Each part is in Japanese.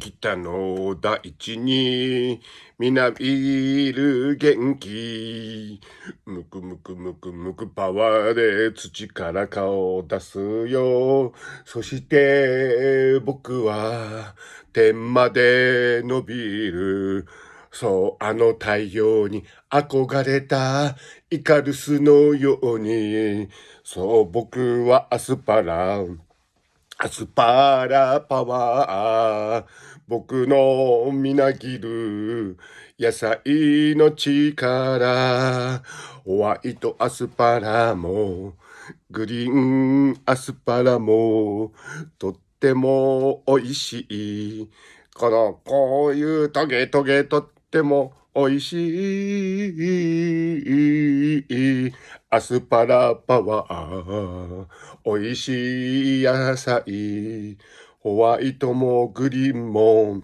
北の大地に、みなびる元気。むくむくむくむくパワーで土から顔を出すよ。そして僕は天まで伸びる。そう、あの太陽に憧れたイカルスのように。そう、僕はアスパラ。アスパラパワー。僕のみなぎる野菜の力。ホワイトアスパラも、グリーンアスパラも、とっても美味しい。この、こういうトゲトゲとっても美味しいアスパラパワー。美味しい野菜。ホワイトもグリーンも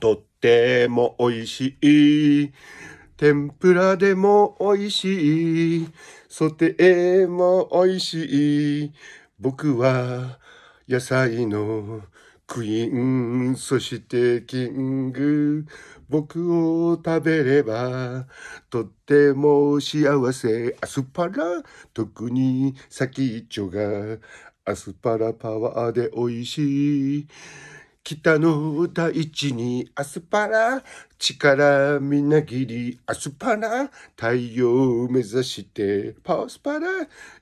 とっても美味しい。天ぷらでも美味しい。ソテーも美味しい。僕は野菜のクイーン、そしてキング、僕を食べれば、とっても幸せ。アスパラ、特に先っちょが、アスパラパワーで美味しい。北の大地にアスパラ、力みなぎり、アスパラ、太陽を目指して、パースパラ、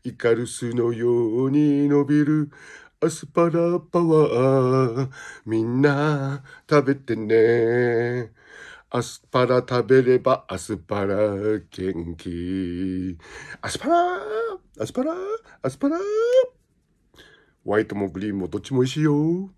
イカルスのように伸びる。アスパラパワー、みんな食べてね。アスパラ食べればアスパラ元気。アスパラアスパラアスパラホワイトもグリーンもどっちも美味しいよ。